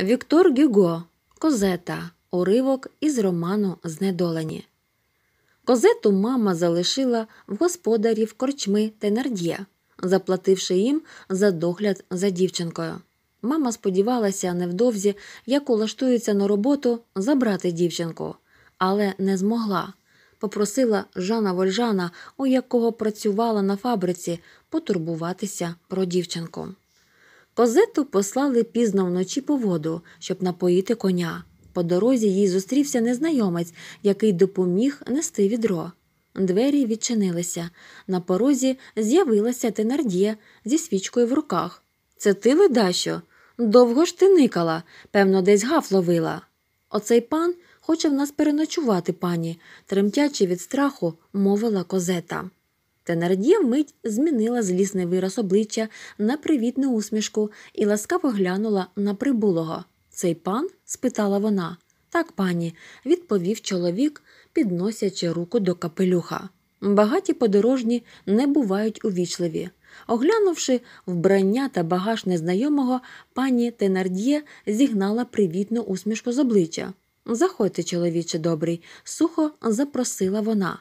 Віктор Гюго, Козета, уривок із роману Знедолені. Козету мама залишила в господарів корчми Тенард'є, заплативши їм за догляд за дівчинкою. Мама сподівалася невдовзі, як улаштується на роботу забрати дівчинку, але не змогла. Попросила Жана Вольжана, у якого працювала на фабриці, потурбуватися про дівчинку. Козету послали пізно вночі по воду, щоб напоїти коня. По дорозі їй зустрівся незнайомець, який допоміг нести відро. Двері відчинилися. На порозі з'явилася Тенардія зі свічкою в руках. Це ти, ледащо? Довго ж ти никала, певно, десь гаф ловила. Оцей пан хоче в нас переночувати пані, тремтячи від страху, мовила козета. Тенардія вмить змінила злісний вираз обличчя на привітну усмішку і ласкаво глянула на прибулого. Цей пан? спитала вона. Так, пані, відповів чоловік, підносячи руку до капелюха. Багаті подорожні не бувають увічливі. Оглянувши вбрання та багаж незнайомого, пані Тенард'є зігнала привітну усмішку з обличчя. Заходьте, чоловіче добрий, сухо запросила вона.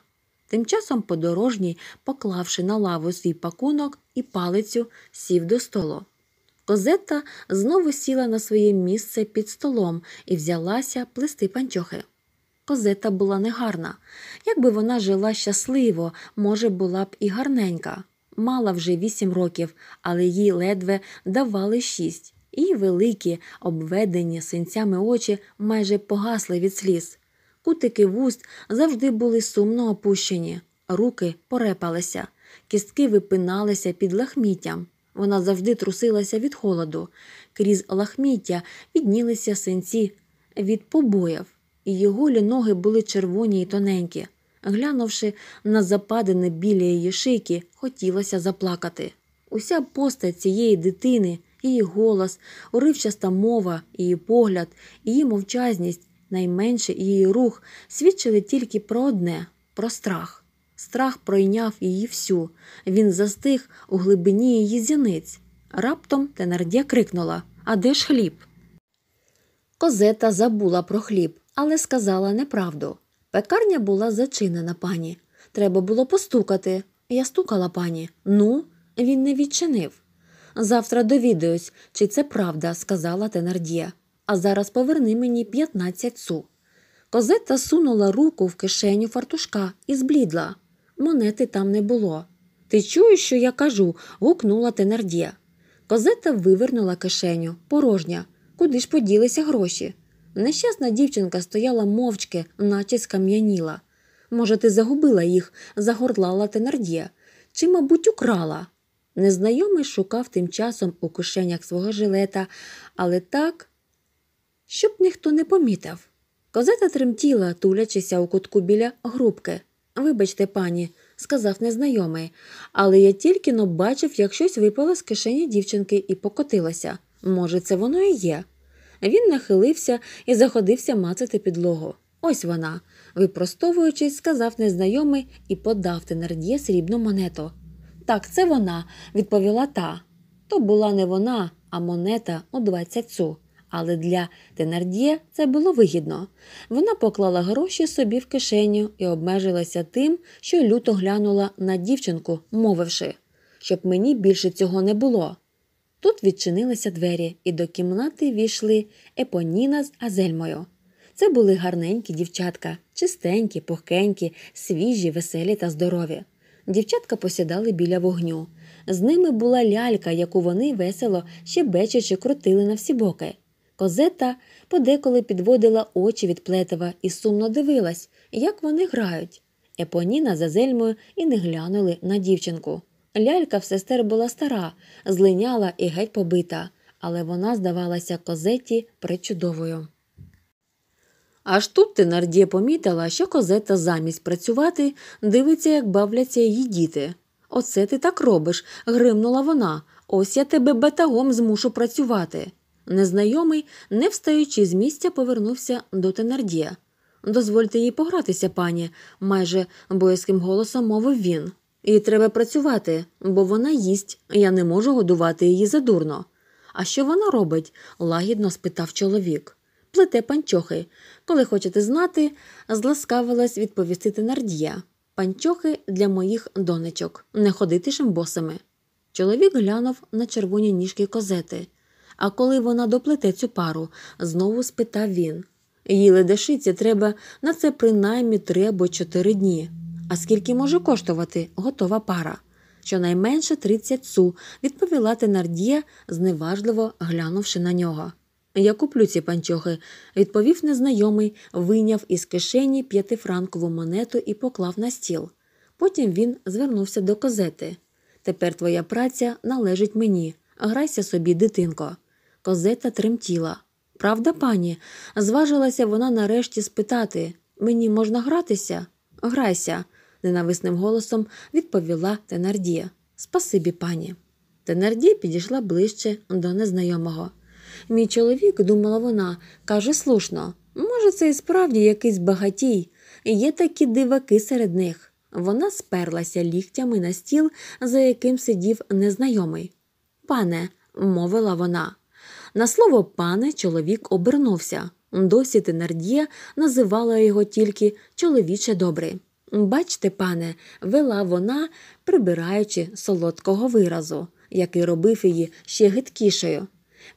Тим часом подорожній, поклавши на лаву свій пакунок і палицю, сів до столу. Козетта знову сіла на своє місце під столом і взялася плести панчохи. Козета була негарна. Якби вона жила щасливо, може, була б і гарненька. Мала вже вісім років, але їй ледве давали шість, і великі, обведені синцями очі майже погасли від сліз кутики вуст завжди були сумно опущені, руки порепалися, кістки випиналися під лахміттям. Вона завжди трусилася від холоду, крізь лахміття віднілися синці від побоїв, і його ноги були червоні й тоненькі. Глянувши на западини біля її шийки, хотілося заплакати. Уся постать цієї дитини, її голос, уривчаста мова, її погляд, її мовчазність Найменше її рух свідчили тільки про одне про страх. Страх пройняв її всю. Він застиг у глибині її зіниць. Раптом Тенардє крикнула А де ж хліб? Козета забула про хліб, але сказала неправду. Пекарня була зачинена, пані. Треба було постукати. Я стукала пані. Ну, він не відчинив. Завтра довідаюсь, чи це правда, сказала Тенардє а зараз поверни мені 15 су. Козетта сунула руку в кишеню фартушка і зблідла. Монети там не було. Ти чуєш, що я кажу? гукнула тенарді. Козетта вивернула кишеню, порожня. Куди ж поділися гроші? Нещасна дівчинка стояла мовчки, наче скам'яніла. Може, ти загубила їх, загорлала тенарді Чи, мабуть, украла? Незнайомий шукав тим часом у кишенях свого жилета, але так щоб ніхто не помітив. Козета тремтіла, тулячися у кутку біля грубки. Вибачте, пані, сказав незнайомий, але я тільки но бачив, як щось випало з кишені дівчинки і покотилося. Може, це воно і є. Він нахилився і заходився мацати підлогу. Ось вона, випростовуючись, сказав незнайомий і подав тенард'є срібну монету. Так, це вона, відповіла та. То була не вона, а монета у двадцять су але для Тенардіє це було вигідно. Вона поклала гроші собі в кишеню і обмежилася тим, що люто глянула на дівчинку, мовивши, щоб мені більше цього не було. Тут відчинилися двері, і до кімнати війшли Епоніна з Азельмою. Це були гарненькі дівчатка, чистенькі, пухкенькі, свіжі, веселі та здорові. Дівчатка посідали біля вогню. З ними була лялька, яку вони весело щебечачи крутили на всі боки. Козета подеколи підводила очі від плетева і сумно дивилась, як вони грають. Епоніна за зельмою і не глянули на дівчинку. Лялька в сестер була стара, злиняла і геть побита, але вона здавалася козеті причудовою. Аж тут Тенардія помітила, що козета замість працювати дивиться, як бавляться її діти. Оце ти так робиш, гримнула вона. Ось я тебе батагом змушу працювати. Незнайомий, не встаючи з місця, повернувся до Тенардія. Дозвольте їй погратися, пані, майже боязким голосом мовив він. І треба працювати, бо вона їсть, я не можу годувати її задурно. А що вона робить? лагідно спитав чоловік. Плете панчохи. Коли хочете знати, зласкавилась відповісти Тенардія. Панчохи для моїх донечок, не ходити шимбосами. Чоловік глянув на червоні ніжки козети. А коли вона доплете цю пару, знову спитав він. Їй ледешиці треба на це принаймні три або чотири дні. А скільки може коштувати готова пара? Щонайменше тридцять су, відповіла Тенардія, зневажливо глянувши на нього. Я куплю ці панчохи, відповів незнайомий, вийняв із кишені п'ятифранкову монету і поклав на стіл. Потім він звернувся до козети. Тепер твоя праця належить мені. Грайся собі, дитинко. Козета тремтіла. Правда, пані? Зважилася вона нарешті спитати мені можна гратися? Грайся, ненависним голосом відповіла Тенардія. Спасибі, пані. Тенардія підійшла ближче до незнайомого. Мій чоловік, думала вона, каже слушно. Може, це і справді якийсь багатій. Є такі диваки серед них. Вона сперлася ліктями на стіл, за яким сидів незнайомий. Пане, мовила вона. На слово пане чоловік обернувся. Досі Тенард'є називала його тільки чоловіче добрий. Бачте, пане, вела вона, прибираючи солодкого виразу, який робив її ще гидкішою.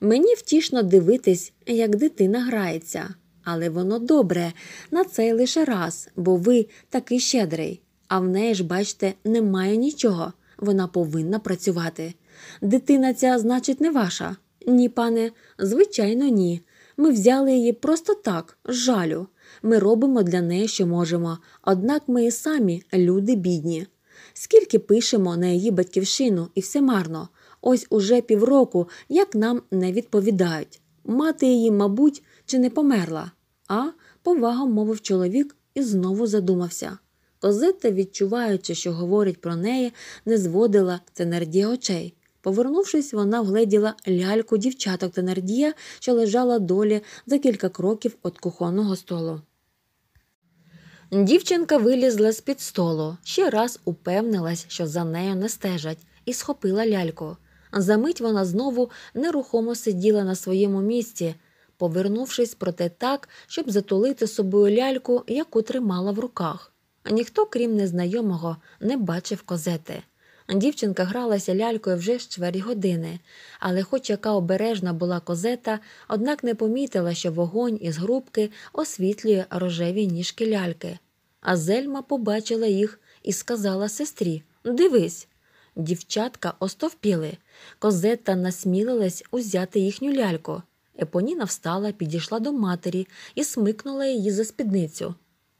Мені втішно дивитись, як дитина грається, але воно добре, на цей лише раз, бо ви такий щедрий. А в неї ж, бачте, немає нічого. Вона повинна працювати. Дитина ця, значить, не ваша. Ні, пане, звичайно, ні. Ми взяли її просто так, жалю. Ми робимо для неї, що можемо, однак ми і самі люди бідні. Скільки пишемо на її батьківщину, і все марно, ось уже півроку, як нам не відповідають. Мати її, мабуть, чи не померла, а повагом мовив чоловік і знову задумався. Козетта, відчуваючи, що говорить про неї, не зводила тенерді очей. Повернувшись, вона вгледіла ляльку дівчаток та нардія, що лежала долі за кілька кроків від кухонного столу. Дівчинка вилізла з під столу, ще раз упевнилась, що за нею не стежать, і схопила ляльку. Замить вона знову нерухомо сиділа на своєму місці, повернувшись проте так, щоб затулити собою ляльку, яку тримала в руках. Ніхто, крім незнайомого, не бачив козети. Дівчинка гралася лялькою вже з чверть години, але, хоч яка обережна була козета, однак не помітила, що вогонь із грубки освітлює рожеві ніжки ляльки. А зельма побачила їх і сказала сестрі Дивись. Дівчатка остовпіли. Козета насмілилась узяти їхню ляльку. Епоніна встала, підійшла до матері і смикнула її за спідницю.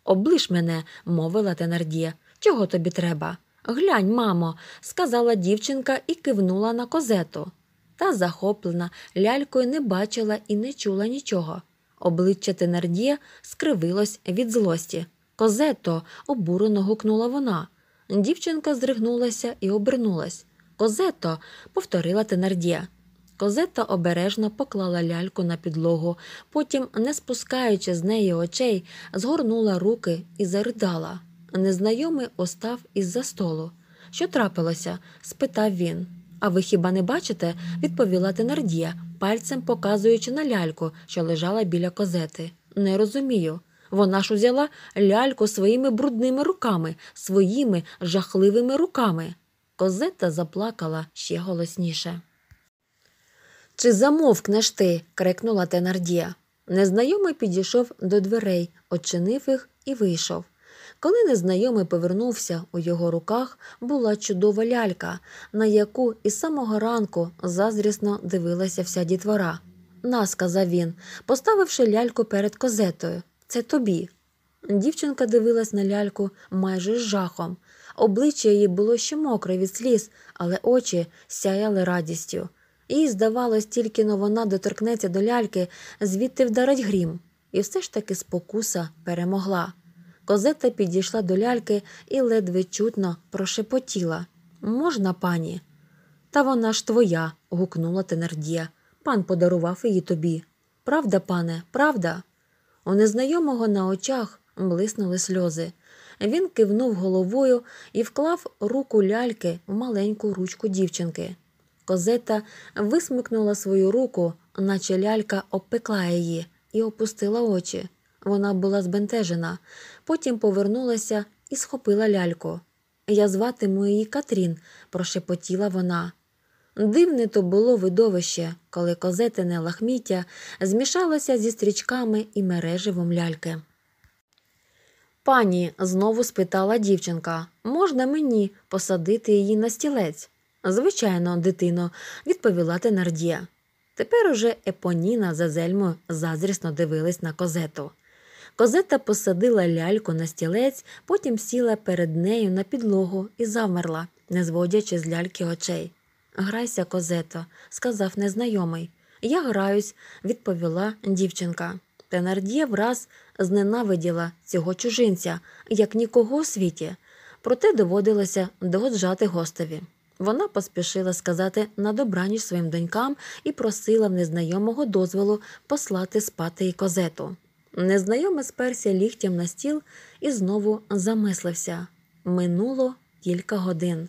Облиш мене, мовила Тенардія. Чого тобі треба? Глянь, мамо, сказала дівчинка і кивнула на козету. Та захоплена лялькою не бачила і не чула нічого. Обличчя Тенардія скривилось від злості. Козето, обурено гукнула вона. Дівчинка здригнулася і обернулась. Козето, повторила Тенардія. Козета обережно поклала ляльку на підлогу, потім, не спускаючи з неї очей, згорнула руки і заридала. Незнайомий остав із за столу. Що трапилося? спитав він. А ви хіба не бачите? відповіла Тенардія, пальцем показуючи на ляльку, що лежала біля козети. Не розумію. Вона ж узяла ляльку своїми брудними руками, своїми жахливими руками. Козета заплакала ще голосніше. Чи замовкнеш ти? крикнула Тенардія. Незнайомий підійшов до дверей, очинив їх і вийшов. Коли незнайомий повернувся, у його руках була чудова лялька, на яку із самого ранку заздрісно дивилася вся дітвора. На, сказав він, поставивши ляльку перед козетою. Це тобі. Дівчинка дивилась на ляльку майже з жахом. Обличчя її було ще мокре від сліз, але очі сяяли радістю. Їй, здавалось, тільки но вона доторкнеться до ляльки, звідти вдарить грім, і все ж таки спокуса перемогла. Козета підійшла до ляльки і ледве чутно прошепотіла Можна, пані? Та вона ж твоя. гукнула Тенардія. Пан подарував її тобі. Правда, пане, правда? У незнайомого на очах блиснули сльози. Він кивнув головою і вклав руку ляльки в маленьку ручку дівчинки. Козета висмикнула свою руку, наче лялька обпекла її, і опустила очі. Вона була збентежена, потім повернулася і схопила ляльку. Я зватиму її Катрін, прошепотіла вона. Дивне то було видовище, коли козетине лахміття змішалося зі стрічками і мереживом ляльки. Пані, знову спитала дівчинка, можна мені посадити її на стілець? Звичайно, дитино, відповіла Тенардія. Тепер уже Епоніна за зельмою заздрісно дивились на козету. Козета посадила ляльку на стілець, потім сіла перед нею на підлогу і завмерла, не зводячи з ляльки очей. Грайся, козето, сказав незнайомий. Я граюсь, відповіла дівчинка. Тенард'є враз зненавиділа цього чужинця, як нікого у світі, проте доводилося догоджати гостеві. Вона поспішила сказати на добраніч своїм донькам і просила в незнайомого дозволу послати спати і козету. Незнайомець сперся ліхтям на стіл і знову замислився. Минуло кілька годин.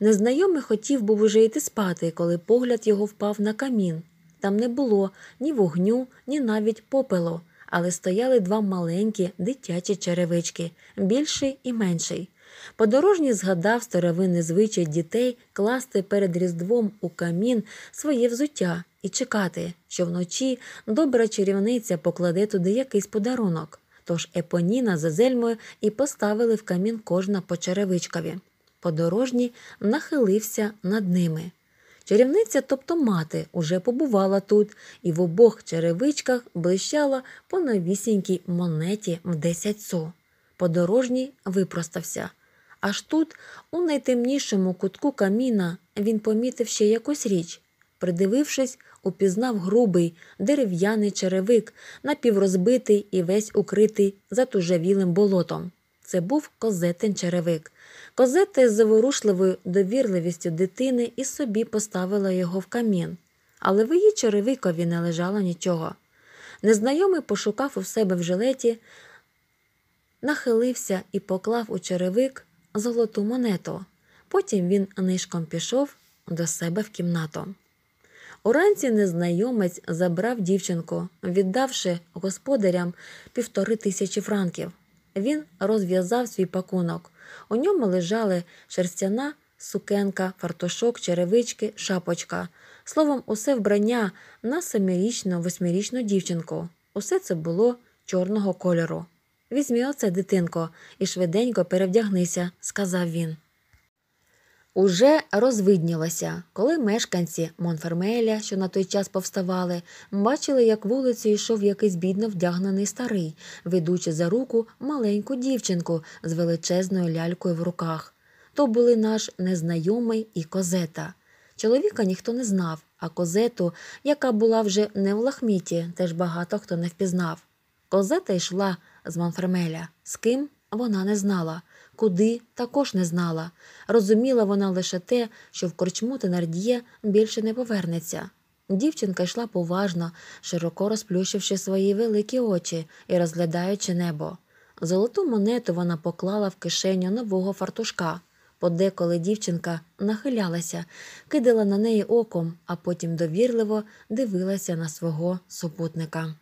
Незнайомий хотів був уже йти спати, коли погляд його впав на камін. Там не було ні вогню, ні навіть попелу, але стояли два маленькі дитячі черевички, більший і менший. Подорожній згадав старовинний звичай дітей класти перед різдвом у камін своє взуття і чекати, що вночі добра чарівниця покладе туди якийсь подарунок. Тож Епоніна за зельмою і поставили в камін кожна по черевичкові. Подорожній нахилився над ними. Чарівниця, тобто мати, уже побувала тут і в обох черевичках блищала по новісінькій монеті в десять су. Подорожній випростався. Аж тут, у найтемнішому кутку каміна, він помітив ще якусь річ. Придивившись, упізнав грубий дерев'яний черевик, напіврозбитий і весь укритий затужавілим болотом. Це був козетин черевик. Козета з заворушливою довірливістю дитини і собі поставила його в камін, але в її черевикові не лежало нічого. Незнайомий пошукав у себе в жилеті, нахилився і поклав у черевик золоту монету. Потім він нишком пішов до себе в кімнату. Уранці незнайомець забрав дівчинку, віддавши господарям півтори тисячі франків. Він розв'язав свій пакунок. У ньому лежали шерстяна сукенка, фартушок, черевички, шапочка. Словом, усе вбрання на семирічну, восьмирічну дівчинку. Усе це було чорного кольору. Візьмі оце, дитинко, і швиденько перевдягнися, сказав він. Уже розвиднілося, коли мешканці Монфермеля, що на той час повставали, бачили, як вулицею йшов якийсь бідно вдягнений старий, ведучи за руку маленьку дівчинку з величезною лялькою в руках. То були наш незнайомий і козета. Чоловіка ніхто не знав, а козету, яка була вже не в лахміті, теж багато хто не впізнав. Козета йшла з Монфермеля. З ким? Вона не знала, куди також не знала. Розуміла вона лише те, що в корчму Тенард'є більше не повернеться. Дівчинка йшла поважно, широко розплющивши свої великі очі і розглядаючи небо. Золоту монету вона поклала в кишеню нового фартушка. Подеколи дівчинка нахилялася, кидала на неї оком, а потім довірливо дивилася на свого супутника.